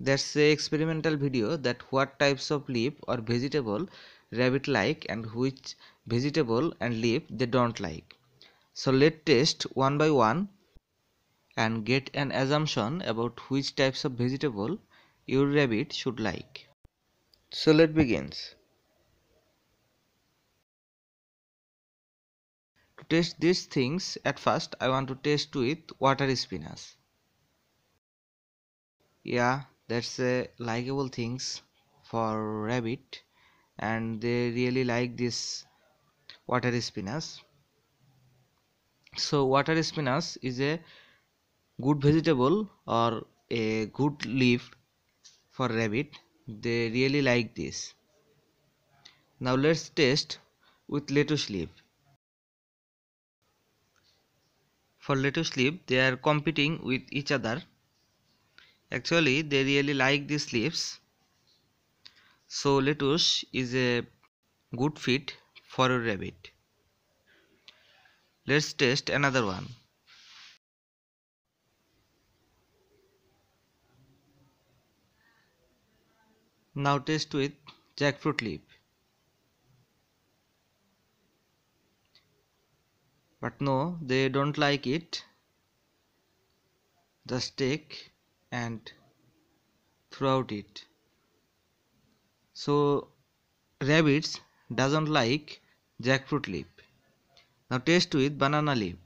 That's the experimental video that what types of leaf or vegetable rabbit like and which vegetable and leaf they don't like. So let's test one by one and get an assumption about which types of vegetable your rabbit should like. So let's begin. To test these things at first I want to test with water spinach. Yeah, that's a likable things for rabbit and they really like this water spinach so water spinach is a good vegetable or a good leaf for rabbit they really like this now let's test with lettuce leaf for lettuce leaf they are competing with each other actually they really like these leaves so lettuce is a good fit for a rabbit let's test another one now test with jackfruit leaf but no they don't like it just take and throughout it so rabbits doesn't like jackfruit leaf now taste with banana leaf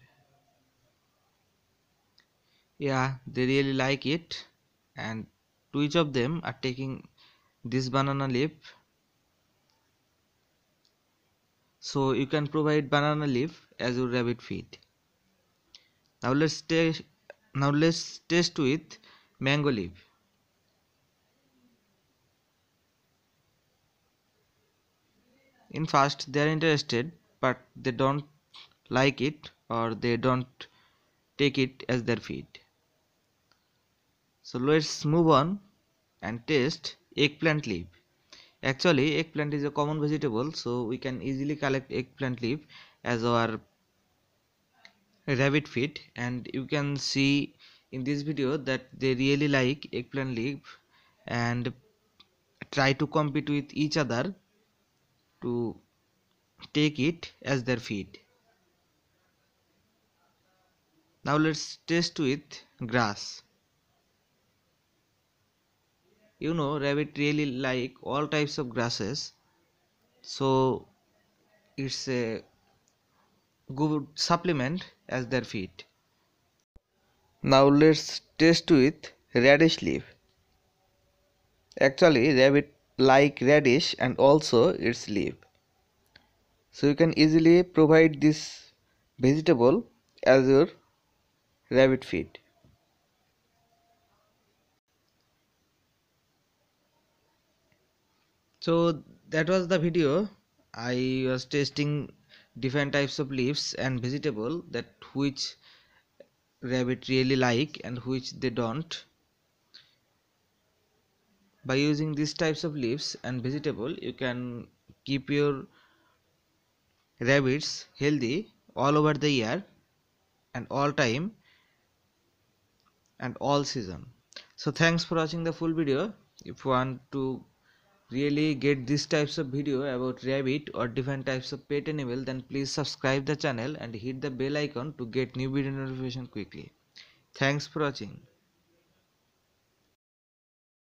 yeah they really like it and to each of them are taking this banana leaf so you can provide banana leaf as your rabbit feed now let's taste now let's test with mango leaf in first they are interested but they don't like it or they don't take it as their feed so let's move on and taste eggplant leaf actually eggplant is a common vegetable so we can easily collect eggplant leaf as our rabbit feed and you can see in this video that they really like eggplant leaf and try to compete with each other to take it as their feed. Now let's test with grass. You know rabbit really like all types of grasses so it's a good supplement as their feed. Now let's taste with radish leaf. Actually rabbit like radish and also its leaf. So you can easily provide this vegetable as your rabbit feed. So that was the video. I was testing different types of leaves and vegetable that which rabbit really like and which they don't. By using these types of leaves and vegetable you can keep your rabbits healthy all over the year and all time and all season. So thanks for watching the full video. If you want to really get these types of video about rabbit or different types of pet animal then please subscribe the channel and hit the bell icon to get new video notification quickly thanks for watching